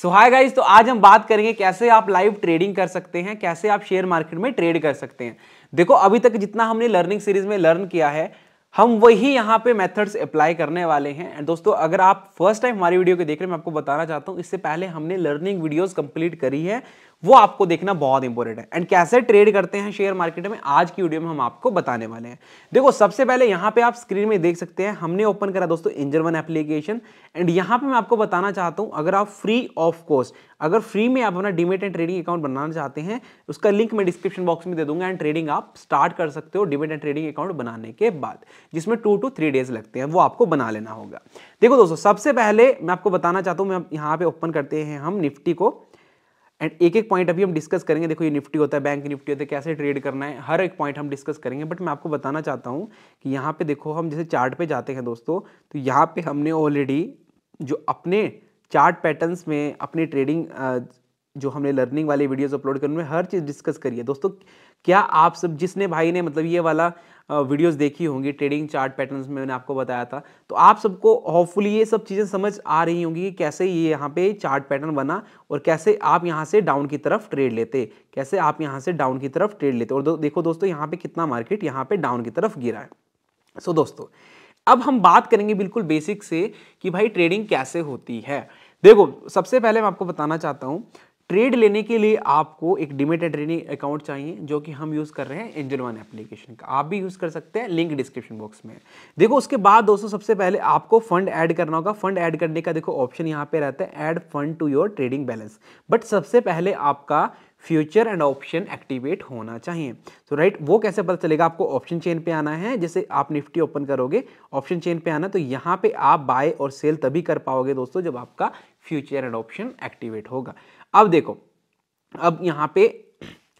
सो hi guys तो आज हम बात करेंगे कैसे आप लाइव ट्रेडिंग कर सकते हैं कैसे आप शेयर मार्केट में ट्रेड कर सकते हैं देखो अभी तक जितना हमने लर्निंग सीरीज में लर्न किया है हम वही यहाँ पे मेथड्स अप्लाई करने वाले हैं एंड दोस्तों अगर आप फर्स्ट टाइम हमारी वीडियो को देख रहे हैं मैं आपको बताना चाहता हूँ इससे पहले हमने लर्निंग वीडियोस कंप्लीट करी है वो आपको देखना बहुत इंपॉर्टेंट है एंड कैसे ट्रेड करते हैं शेयर मार्केट में आज की वीडियो में हम आपको बताने वाले हैं देखो सबसे पहले यहाँ पे आप स्क्रीन में देख सकते हैं हमने ओपन करा दोस्तों इंजन वन एप्लीकेशन एंड यहाँ पे मैं आपको बताना चाहता हूँ अगर आप फ्री ऑफ कॉस्ट अगर फ्री में आप अपना डिमेट एंड ट्रेडिंग अकाउंट बनाना चाहते हैं उसका लिंक मैं डिस्क्रिप्शन बॉक्स में दे दूंगा एंड ट्रेडिंग आप स्टार्ट कर सकते हो डिमेट एंड ट्रेडिंग अकाउंट बनाने के बाद जिसमें टू टू थ्री डेज लगते हैं वो आपको बना लेना होगा देखो दोस्तों सबसे पहले मैं आपको बताना चाहता हूँ मैं यहाँ पे ओपन करते हैं हम निफ्टी को एंड एक एक पॉइंट अभी हम डिस्कस करेंगे देखो ये निफ्टी होता है बैंक निफ्टी होता है कैसे ट्रेड करना है हर एक पॉइंट हम डिस्कस करेंगे बट मैं आपको बताना चाहता हूँ कि यहाँ पे देखो हम जैसे चार्ट पे जाते हैं दोस्तों तो यहाँ पे हमने ऑलरेडी जो अपने चार्ट पैटर्न्स में अपनी ट्रेडिंग जो हमने लर्निंग वाले वीडियोज अपलोड करने में हर चीज़ डिस्कस करी है दोस्तों क्या आप सब जिसने भाई ने मतलब ये वाला वीडियोस देखी होंगी ट्रेडिंग चार्ट पैटर्न्स में मैंने आपको बताया था तो आप सबको होपफुली ये सब चीज़ें समझ आ रही होंगी कि कैसे ये यहाँ पे चार्ट पैटर्न बना और कैसे आप यहाँ से डाउन की तरफ ट्रेड लेते कैसे आप यहाँ से डाउन की तरफ ट्रेड लेते और दो, देखो दोस्तों यहाँ पे कितना मार्केट यहाँ पे डाउन की तरफ गिरा है सो दोस्तों अब हम बात करेंगे बिल्कुल बेसिक से कि भाई ट्रेडिंग कैसे होती है देखो सबसे पहले मैं आपको बताना चाहता हूँ ट्रेड लेने के लिए आपको एक डिमेट ट्रेडिंग अकाउंट चाहिए जो कि हम यूज़ कर रहे हैं एंजल वन एप्लीकेशन का आप भी यूज़ कर सकते हैं लिंक डिस्क्रिप्शन बॉक्स में देखो उसके बाद दोस्तों सबसे पहले आपको फंड ऐड करना होगा फंड ऐड करने का देखो ऑप्शन यहाँ पे रहता है add fund to your trading balance but सबसे पहले आपका फ्यूचर एंड ऑप्शन एक्टिवेट होना चाहिए तो so, राइट right, वो कैसे पता चलेगा आपको ऑप्शन चेन पे आना है जैसे आप निफ्टी ओपन करोगे ऑप्शन चेन पे आना तो यहाँ पे आप बाय और सेल तभी कर पाओगे दोस्तों जब आपका फ्यूचर एंड ऑप्शन एक्टिवेट होगा अब देखो अब यहाँ पे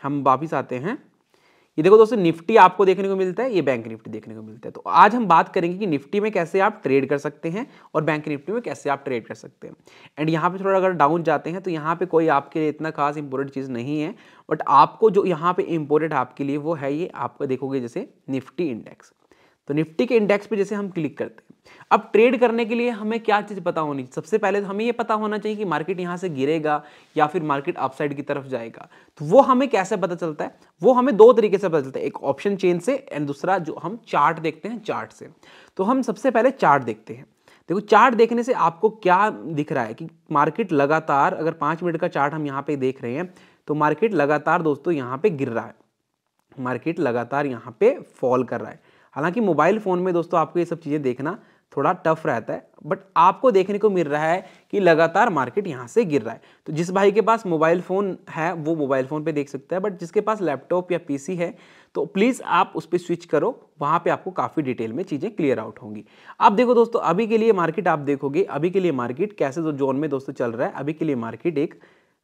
हम वापिस आते हैं ये देखो दोस्तों निफ्टी आपको देखने को मिलता है ये बैंक निफ्टी देखने को मिलता है तो आज हम बात करेंगे कि निफ्टी में कैसे आप ट्रेड कर सकते हैं और बैंक निफ्टी में कैसे आप ट्रेड कर सकते हैं एंड यहाँ पे थोड़ा अगर डाउन जाते हैं तो यहाँ पे कोई आपके लिए इतना खास इंपॉर्टेंट चीज़ नहीं है बट आपको जो यहाँ पे इम्पोर्टेंट आपके लिए वो है ये आपको देखोगे जैसे निफ्टी इंडेक्स तो निफ्टी के इंडेक्स पर जैसे हम क्लिक करते हैं अब ट्रेड करने के लिए हमें क्या चीज़ पता होनी सबसे पहले तो हमें ये पता होना चाहिए कि मार्केट यहाँ से गिरेगा या फिर मार्केट अपसाइड की तरफ जाएगा तो वो हमें कैसे पता चलता है वो हमें दो तरीके से पता चलता है एक ऑप्शन चेन से एंड दूसरा जो हम चार्ट देखते हैं चार्ट से तो हम सबसे पहले चार्ट देखते हैं देखो चार्ट देखने से आपको क्या दिख रहा है कि मार्केट लगातार अगर पाँच मिनट का चार्ट हम यहाँ पर देख रहे हैं तो मार्केट लगातार दोस्तों यहाँ पर गिर रहा है मार्केट लगातार यहाँ पर फॉल कर रहा है हालांकि मोबाइल फ़ोन में दोस्तों आपको ये सब चीज़ें देखना थोड़ा टफ रहता है बट आपको देखने को मिल रहा है कि लगातार मार्केट यहाँ से गिर रहा है तो जिस भाई के पास मोबाइल फ़ोन है वो मोबाइल फ़ोन पे देख सकता है बट जिसके पास लैपटॉप या पीसी है तो प्लीज़ आप उस पर स्विच करो वहाँ पे आपको काफ़ी डिटेल में चीज़ें क्लियर आउट होंगी आप देखो दोस्तों अभी के लिए मार्केट आप देखोगे अभी के लिए मार्केट कैसे जो जोन में दोस्तों चल रहा है अभी के लिए मार्केट एक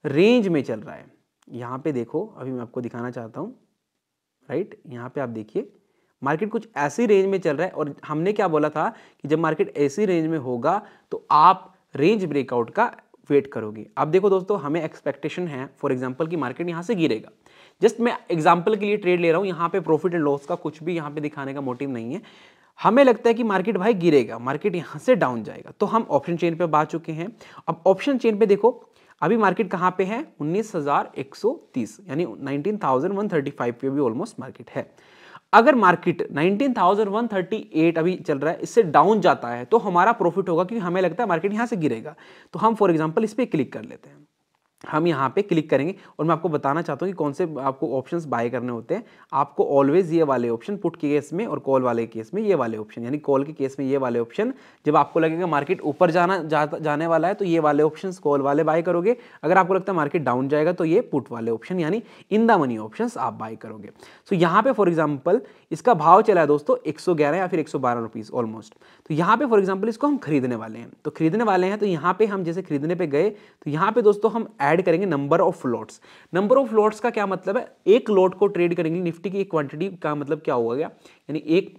रेंज में चल रहा है यहाँ पर देखो अभी मैं आपको दिखाना चाहता हूँ राइट यहाँ पर आप देखिए मार्केट कुछ ऐसी रेंज में चल रहा है और हमने क्या बोला था कि जब मार्केट ऐसी रेंज में होगा तो आप रेंज ब्रेकआउट का वेट करोगे अब देखो दोस्तों हमें एक्सपेक्टेशन है फॉर एग्जाम्पल कि मार्केट यहाँ से गिरेगा जस्ट मैं एग्जाम्पल के लिए ट्रेड ले रहा हूँ यहाँ पे प्रॉफिट एंड लॉस का कुछ भी यहाँ पे दिखाने का मोटिव नहीं है हमें लगता है कि मार्केट भाई गिरेगा मार्केट यहाँ से डाउन जाएगा तो हम ऑप्शन चेन पे बा चुके हैं अब ऑप्शन चेन पे देखो अभी मार्केट कहाँ पे है 19,130 यानी 19,135 पे भी ऑलमोस्ट मार्केट है अगर मार्केट 19,138 अभी चल रहा है इससे डाउन जाता है तो हमारा प्रॉफिट होगा क्योंकि हमें लगता है मार्केट यहाँ से गिरेगा तो हम फॉर एग्जाम्पल इस पर क्लिक कर लेते हैं हम यहाँ पे क्लिक करेंगे और मैं आपको बताना चाहता हूँ कि कौन से आपको ऑप्शंस बाय करने होते हैं आपको ऑलवेज ये वाले ऑप्शन पुट के केस में और कॉल वाले केस में ये वाले ऑप्शन यानी कॉल के केस में ये वाले ऑप्शन जब आपको लगेगा मार्केट ऊपर जाना जा, जाने वाला है तो ये वाले ऑप्शन कॉल वाले बाय करोगे अगर आपको लगता है मार्केट डाउन जाएगा तो ये पुट वाले ऑप्शन यानी इन द मनी ऑप्शन आप बाय करोगे सो so, यहाँ पे फॉर एग्जाम्पल इसका भाव चला है दोस्तों एक या फिर एक सौ ऑलमोस्ट तो यहाँ पे फॉर एग्जाम्पल इसको हम खरीदने वाले हैं तो खरीदने वाले हैं तो यहाँ पे हम जैसे खरीदने पर गए तो यहाँ पे दोस्तों हम एड ऐड करेंगे number of lots number of lots का क्या मतलब है एक लॉट को ट्रेड करेंगे निफ्टी की एक क्वांटिटी का मतलब क्या हुआ गया यानी एक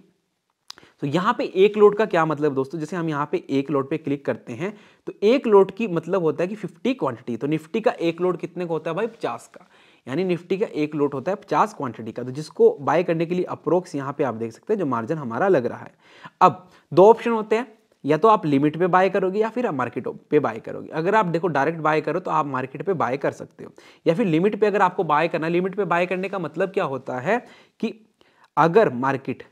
तो यहाँ पे एक लोड का क्या मतलब दोस्तों जैसे हम यहाँ पे एक लोड पे क्लिक करते हैं तो एक लोड की मतलब होता है कि फिफ्टी क्वांटिटी तो निफ्टी का एक लोड कितने का होता है भाई पचास का यानी निफ्टी का एक लोट होता है पचास क्वांटिटी का तो जिसको बाय करने के लिए अप्रोक्स यहाँ पे आप देख सकते हैं जो मार्जिन हमारा लग रहा है अब दो ऑप्शन होते हैं या तो आप लिमिट पे बाय करोगे या फिर आप मार्केट पे बाय करोगे अगर आप देखो डायरेक्ट बाय करो तो आप मार्केट पे बाय कर सकते हो या फिर लिमिट पे अगर आपको बाय करना लिमिट पे बाय करने का मतलब क्या होता है कि अगर मार्केट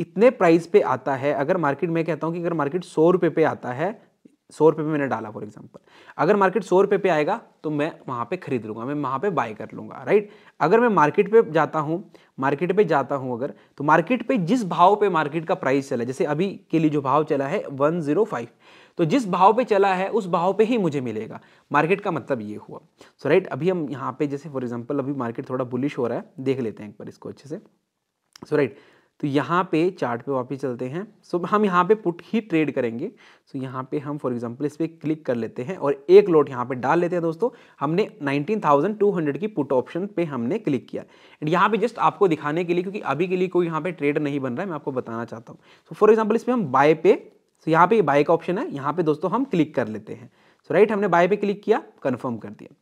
इतने प्राइस पे आता है अगर मार्केट मैं कहता हूँ कि अगर मार्केट सौ रुपये पे आता है सौ रुपये पर मैंने डाला फॉर एग्जाम्पल अगर मार्केट सौ रुपये पर आएगा तो मैं वहाँ पर खरीद लूँगा मैं वहाँ पर बाय कर लूँगा राइट अगर मैं मार्केट पर जाता हूँ मार्केट पर जाता हूँ अगर तो मार्केट पे जिस भाव पे मार्केट का प्राइस चला जैसे अभी के लिए जो भाव चला है वन जीरो फाइव तो जिस भाव पे चला है उस भाव पे ही मुझे मिलेगा मार्केट का मतलब ये हुआ सो so, राइट right, अभी हम यहाँ पे जैसे फॉर एग्जाम्पल अभी मार्केट थोड़ा बुलिश हो रहा है देख लेते हैं एक बार इसको अच्छे से सो so, राइट right, तो यहाँ पे चार्ट पे वापस चलते हैं सो so, हम यहाँ पे पुट ही ट्रेड करेंगे सो so, यहाँ पे हम फॉर एग्जांपल इस पर क्लिक कर लेते हैं और एक लोट यहाँ पे डाल लेते हैं दोस्तों हमने 19,200 की पुट ऑप्शन पे हमने क्लिक किया एंड यहाँ पे जस्ट आपको दिखाने के लिए क्योंकि अभी के लिए कोई यहाँ पे ट्रेड नहीं बन रहा है मैं आपको बताना चाहता हूँ सो फॉर एग्जाम्पल इस पर हम बाय पे सो so, यहाँ पे बाय का ऑप्शन है यहाँ पे दोस्तों हम क्लिक कर लेते हैं सो so, राइट right, हमने बाय पे क्लिक किया कन्फर्म कर दिया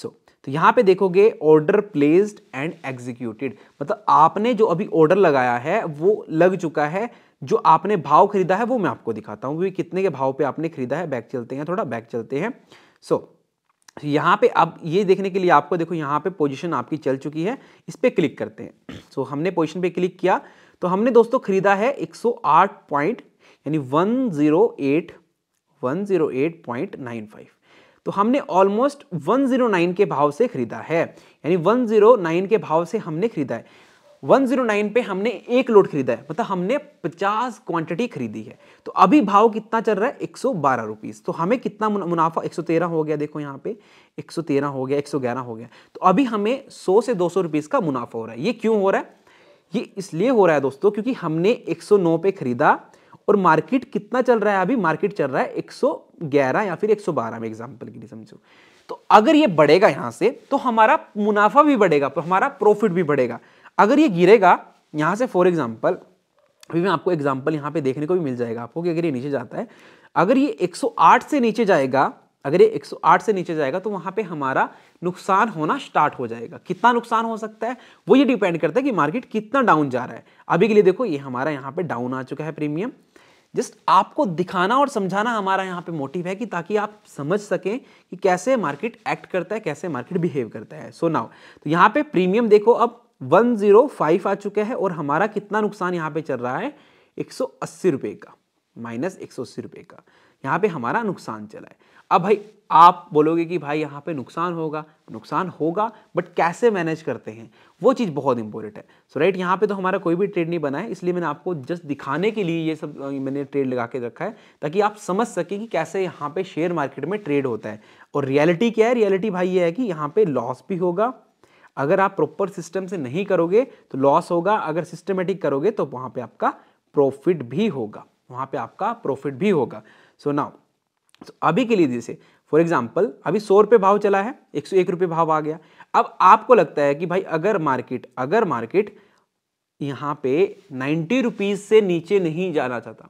सो so, तो यहाँ पे देखोगे ऑर्डर प्लेस्ड एंड एग्जीक्यूटेड मतलब आपने जो अभी ऑर्डर लगाया है वो लग चुका है जो आपने भाव खरीदा है वो मैं आपको दिखाता हूँ भी कितने के भाव पे आपने खरीदा है बैक चलते हैं थोड़ा बैक चलते हैं सो so, यहाँ पे अब ये देखने के लिए आपको देखो यहाँ पे पोजीशन आपकी चल चुकी है इस पर क्लिक करते हैं सो so, हमने पोजिशन पे क्लिक किया तो हमने दोस्तों खरीदा है एक पॉइंट यानी 108 108.95 तो हमने ऑलमोस्ट 109 के भाव से खरीदा है यानी 109 के भाव से हमने खरीदा है 109 पे हमने एक लोड खरीदा है मतलब हमने 50 क्वांटिटी खरीदी है तो अभी भाव कितना चल रहा है एक सौ तो हमें कितना मुनाफा 113 हो गया देखो यहाँ पे 113 हो गया 111 हो गया तो अभी हमें 100 से दो सौ का मुनाफा हो रहा है ये क्यों हो रहा है ये इसलिए हो रहा है दोस्तों क्योंकि हमने 109 पे खरीदा और मार्केट कितना चल रहा है अभी मार्केट चल रहा है 111 या फिर 112 में एग्जांपल के लिए समझो तो अगर ये बढ़ेगा यहां से तो हमारा मुनाफा भी बढ़ेगा हमारा प्रॉफिट भी बढ़ेगा अगर ये गिरेगा यहां से फॉर एग्जाम्पल अभी मैं आपको एग्जाम्पल यहाँ पे देखने को भी मिल जाएगा आपको कि अगर ये नीचे जाता है अगर ये 108 से नीचे जाएगा अगर ये 108 से नीचे जाएगा तो वहां पे हमारा नुकसान होना स्टार्ट हो जाएगा कितना नुकसान हो सकता है वो ये डिपेंड करता है कि मार्केट कितना डाउन जा रहा है अभी के लिए देखो ये हमारा यहाँ पे डाउन आ चुका है प्रीमियम जस्ट आपको दिखाना और समझाना हमारा यहाँ पे मोटिव है कि ताकि आप समझ सकें कि कैसे मार्केट एक्ट करता है कैसे मार्केट बिहेव करता है सो so नाउ तो यहाँ पे प्रीमियम देखो अब 105 आ चुका है और हमारा कितना नुकसान यहाँ पे चल रहा है एक सौ का माइनस एक सौ का यहाँ पे हमारा नुकसान चला है अब भाई आप बोलोगे कि भाई यहाँ पे नुकसान होगा नुकसान होगा बट कैसे मैनेज करते हैं वो चीज़ बहुत इंपॉर्टेंट है सो राइट यहाँ पे तो हमारा कोई भी ट्रेड नहीं बना है इसलिए मैंने आपको जस्ट दिखाने के लिए ये सब मैंने ट्रेड लगा के रखा है ताकि आप समझ सकें कि कैसे यहाँ पे शेयर मार्केट में ट्रेड होता है और रियलिटी क्या है रियलिटी भाई ये है कि यहाँ पर लॉस भी होगा अगर आप प्रॉपर सिस्टम से नहीं करोगे तो लॉस होगा अगर सिस्टमेटिक करोगे तो वहाँ पर आपका प्रॉफिट भी होगा वहाँ पर आपका प्रॉफिट भी होगा सो नाउ अभी के लिए जैसे फॉर एग्जाम्पल अभी सौ रुपये भाव चला है एक सौ एक रुपये भाव आ गया अब आपको लगता है कि भाई अगर मार्केट अगर मार्केट यहाँ पे नाइन्टी रुपीज़ से नीचे नहीं जाना चाहता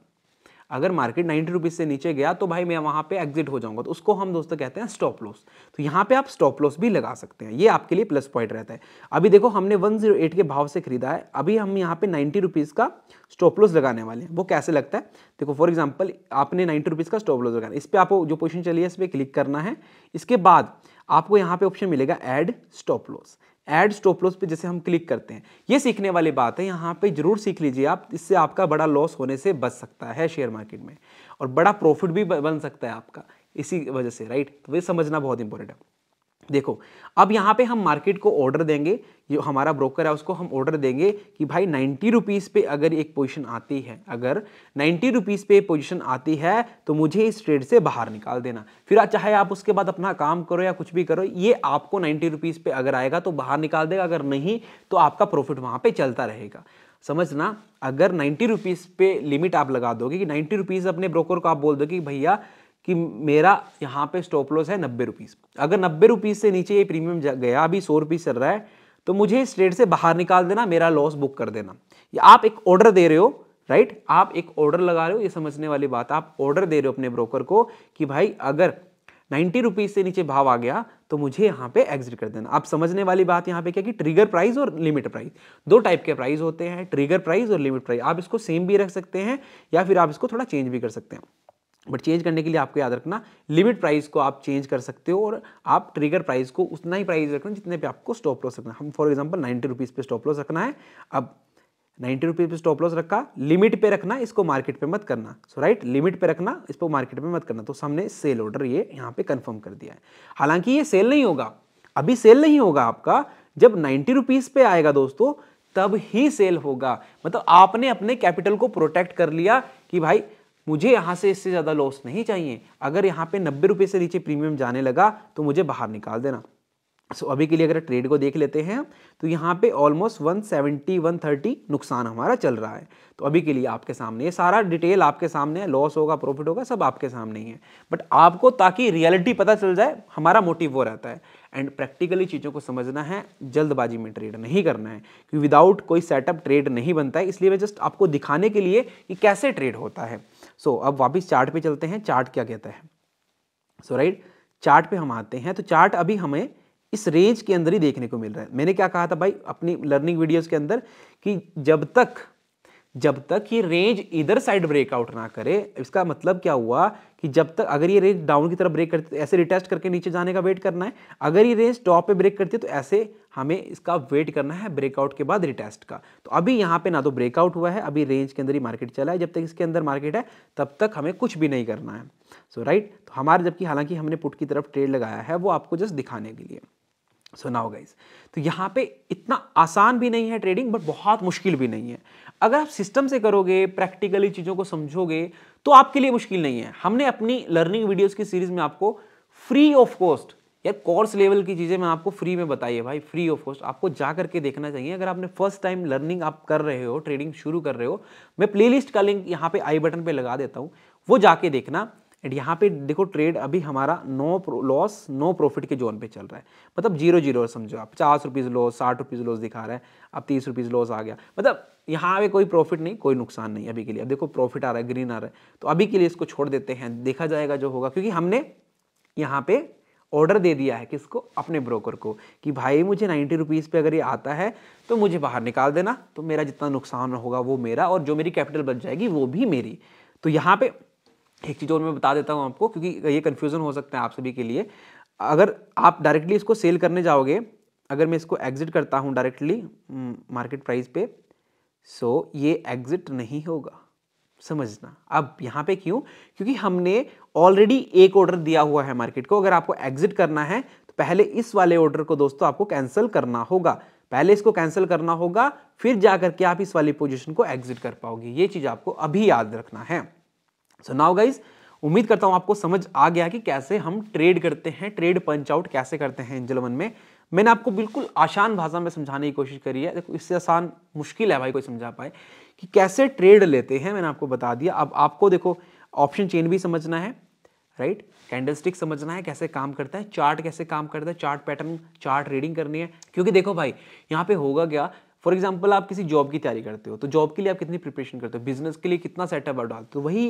अगर मार्केट नाइन्टी रुपीज़ से नीचे गया तो भाई मैं वहाँ पे एग्जिट हो जाऊँगा तो उसको हम दोस्तों कहते हैं स्टॉप लॉस तो यहाँ पे आप स्टॉप लॉस भी लगा सकते हैं ये आपके लिए प्लस पॉइंट रहता है अभी देखो हमने 108 के भाव से खरीदा है अभी हम यहाँ पे नाइन्टी रुपीज़ का स्टॉप लॉस लगाने वाले हैं वो कैसे लगता है देखो फॉर एग्जाम्पल आपने नाइन्टी रुपीज़ का स्टॉप लॉस लगाना इस पर आपको जो पोजिशन चली है इस पर क्लिक करना है इसके बाद आपको यहाँ पे ऑप्शन मिलेगा add stop loss add stop loss पे जैसे हम क्लिक करते हैं ये सीखने वाली बात है यहाँ पे जरूर सीख लीजिए आप इससे आपका बड़ा लॉस होने से बच सकता है शेयर मार्केट में और बड़ा प्रॉफिट भी बन सकता है आपका इसी वजह से राइट तो ये समझना बहुत इंपॉर्टेंट है देखो अब यहाँ पे हम मार्केट को ऑर्डर देंगे जो हमारा ब्रोकर है उसको हम ऑर्डर देंगे कि भाई नाइन्टी रुपीज़ पे अगर एक पोजीशन आती है अगर नाइन्टी रुपीज़ पे पोजीशन आती है तो मुझे इस ट्रेड से बाहर निकाल देना फिर चाहे आप उसके बाद अपना काम करो या कुछ भी करो ये आपको नाइन्टी रुपीज़ पे अगर आएगा तो बाहर निकाल देगा अगर नहीं तो आपका प्रॉफिट वहाँ पर चलता रहेगा समझना अगर नाइन्टी रुपीज़ पे लिमिट आप लगा दोगे कि नाइन्टी रुपीज़ अपने ब्रोकर को आप बोल दोगे कि भैया कि मेरा यहाँ पे स्टॉप लॉस है नब्बे रुपीज़ अगर नब्बे रुपीज़ से नीचे ये प्रीमियम गया अभी सौ रुपीज़ चल रहा है तो मुझे इस ट्रेड से बाहर निकाल देना मेरा लॉस बुक कर देना या आप एक ऑर्डर दे रहे हो राइट आप एक ऑर्डर लगा रहे हो ये समझने वाली बात आप ऑर्डर दे रहे हो अपने ब्रोकर को कि भाई अगर नाइन्टी रुपीज़ से नीचे भाव आ गया तो मुझे यहाँ पे एग्जिट कर देना आप समझने वाली बात यहाँ पे क्या कि ट्रिगर प्राइस और लिमिट प्राइस दो टाइप के प्राइस होते हैं ट्रिगर प्राइस और लिमिट प्राइस आप इसको सेम भी रख सकते हैं या फिर आप इसको थोड़ा चेंज भी कर सकते हैं बट चेंज करने के लिए आपको याद रखना लिमिट प्राइस को आप चेंज कर सकते हो और आप ट्रिगर प्राइस को उतना ही प्राइस रखना जितने पे आपको स्टॉप लॉस रखना हम फॉर एग्जांपल नाइन्टी रुपीज़ पे स्टॉप लॉस रखना है अब नाइन्टी रुपीज़ पे स्टॉप लॉस रखा लिमिट पे रखना इसको मार्केट पे मत करना so so, right right? Limit पे रखना इसको मार्केट पे मत करना तो हमने सेल ऑर्डर ये यहाँ पे कंफर्म कर दिया है हालांकि ये सेल नहीं होगा अभी सेल नहीं होगा आपका जब नाइन्टी रुपीज़ पे आएगा दोस्तों तब ही सेल होगा मतलब आपने अपने कैपिटल को प्रोटेक्ट कर लिया कि भाई मुझे यहाँ से इससे ज़्यादा लॉस नहीं चाहिए अगर यहाँ पे नब्बे रुपये से नीचे प्रीमियम जाने लगा तो मुझे बाहर निकाल देना सो अभी के लिए अगर ट्रेड को देख लेते हैं तो यहाँ पे ऑलमोस्ट 170 130 नुकसान हमारा चल रहा है तो अभी के लिए आपके सामने ये सारा डिटेल आपके सामने है लॉस होगा प्रॉफिट होगा सब आपके सामने ही है बट आपको ताकि रियलिटी पता चल जाए हमारा मोटिव वो रहता है एंड प्रैक्टिकली चीज़ों को समझना है जल्दबाजी में ट्रेड नहीं करना है क्योंकि विदाउट कोई सेटअप ट्रेड नहीं बनता है इसलिए मैं जस्ट आपको दिखाने के लिए कि कैसे ट्रेड होता है सो so, अब वापस चार्ट पे चलते हैं चार्ट क्या कहता है सो राइट चार्ट पे हम आते हैं तो चार्ट अभी हमें इस रेंज के अंदर ही देखने को मिल रहा है मैंने क्या कहा था भाई अपनी लर्निंग वीडियोस के अंदर कि जब तक जब तक ये रेंज इधर साइड ब्रेकआउट ना करे इसका मतलब क्या हुआ कि जब तक अगर ये रेंज डाउन की तरफ ब्रेक करती है तो ऐसे रिटेस्ट करके नीचे जाने का वेट करना है अगर ये रेंज टॉप पे ब्रेक करती है तो ऐसे हमें इसका वेट करना है ब्रेकआउट के बाद रिटेस्ट का तो अभी यहाँ पे ना तो ब्रेकआउट हुआ है अभी रेंज के अंदर ही मार्केट चला है जब तक इसके अंदर मार्केट है तब तक हमें कुछ भी नहीं करना है सो so, राइट right? तो हमारे जबकि हालांकि हमने पुट की तरफ ट्रेड लगाया है वो आपको जस्ट दिखाने के लिए सो नाउ गाइज तो यहाँ पे इतना आसान भी नहीं है ट्रेडिंग बट बहुत मुश्किल भी नहीं है अगर आप सिस्टम से करोगे प्रैक्टिकली चीज़ों को समझोगे तो आपके लिए मुश्किल नहीं है हमने अपनी लर्निंग वीडियोस की सीरीज में आपको फ्री ऑफ कॉस्ट यार कोर्स लेवल की चीज़ें मैं आपको फ्री में बताई है भाई फ्री ऑफ कॉस्ट आपको जा करके देखना चाहिए अगर आपने फर्स्ट टाइम लर्निंग आप कर रहे हो ट्रेडिंग शुरू कर रहे हो मैं प्लेलिस्ट का लिंक यहाँ पे आई बटन पे लगा देता हूँ वो जाके देखना एंड यहाँ पे देखो ट्रेड अभी हमारा नो लॉस नो प्रॉफिट के जोन पे चल रहा है मतलब जीरो जीरो समझो आप पचास रुपीज़ लॉस साठ रुपीज़ लॉस दिखा रहा है अब तीस रुपीज़ लॉस आ गया मतलब यहाँ पे कोई प्रॉफिट नहीं कोई नुकसान नहीं अभी के लिए अब देखो प्रॉफिट आ रहा है ग्रीन आ रहा है तो अभी के लिए इसको छोड़ देते हैं देखा जाएगा जो होगा क्योंकि हमने यहाँ पे ऑर्डर दे दिया है किसको अपने ब्रोकर को कि भाई मुझे नाइन्टी रुपीज़ पे अगर ये आता है तो मुझे बाहर निकाल देना तो मेरा जितना नुकसान होगा वो मेरा और जो मेरी कैपिटल बच जाएगी वो भी मेरी तो यहाँ पे एक चीज़ और मैं बता देता हूँ आपको क्योंकि ये कन्फ्यूज़न हो सकता है आप सभी के लिए अगर आप डायरेक्टली इसको सेल करने जाओगे अगर मैं इसको एग्ज़िट करता हूँ डायरेक्टली मार्केट प्राइस पे सो ये एग्ज़िट नहीं होगा समझना अब यहाँ पे क्यों क्योंकि हमने ऑलरेडी एक ऑर्डर दिया हुआ है मार्केट को अगर आपको एग्ज़िट करना है तो पहले इस वाले ऑर्डर को दोस्तों आपको कैंसिल करना होगा पहले इसको कैंसिल करना होगा फिर जा करके आप इस वाली पोजिशन को एग्ज़िट कर पाओगे ये चीज़ आपको अभी याद रखना है सो नाउ गाइज उम्मीद करता हूँ आपको समझ आ गया कि कैसे हम ट्रेड करते हैं ट्रेड पंच आउट कैसे करते हैं एंजल वन में मैंने आपको बिल्कुल आसान भाषा में समझाने की कोशिश करी है देखो इससे आसान मुश्किल है भाई कोई समझा पाए कि कैसे ट्रेड लेते हैं मैंने आपको बता दिया अब आपको देखो ऑप्शन चेन भी समझना है राइट स्टिक समझना है कैसे काम करता है चार्ट कैसे काम करता है चार्ट पैटर्न चार्ट रीडिंग करनी है क्योंकि देखो भाई यहाँ पे होगा क्या फॉर एग्जाम्पल आप किसी जॉब की तैयारी करते हो तो जॉब के लिए आप कितनी प्रिपरेशन करते हो बिजनेस के लिए कितना सेटअप डालते हो तो वही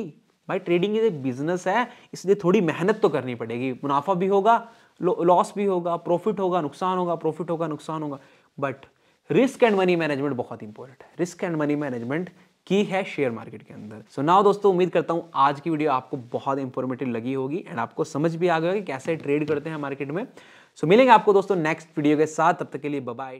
भाई ट्रेडिंग इज ए बिजनेस है इसलिए थोड़ी मेहनत तो करनी पड़ेगी मुनाफा भी होगा लॉस भी होगा प्रॉफिट होगा नुकसान होगा प्रॉफिट होगा नुकसान होगा but risk and money management बहुत इंपॉर्टेंट है रिस्क एंड मनी मैनेजमेंट की है शेयर मार्केट के अंदर सो so नाउ दोस्तों उम्मीद करता हूँ आज की वीडियो आपको बहुत इंफॉर्मेटिव लगी होगी एंड आपको समझ भी आ गया कि कैसे ट्रेड करते हैं मार्केट में सो so, मिलेंगे आपको दोस्तों नेक्स्ट वीडियो के साथ तब तक के लिए बाय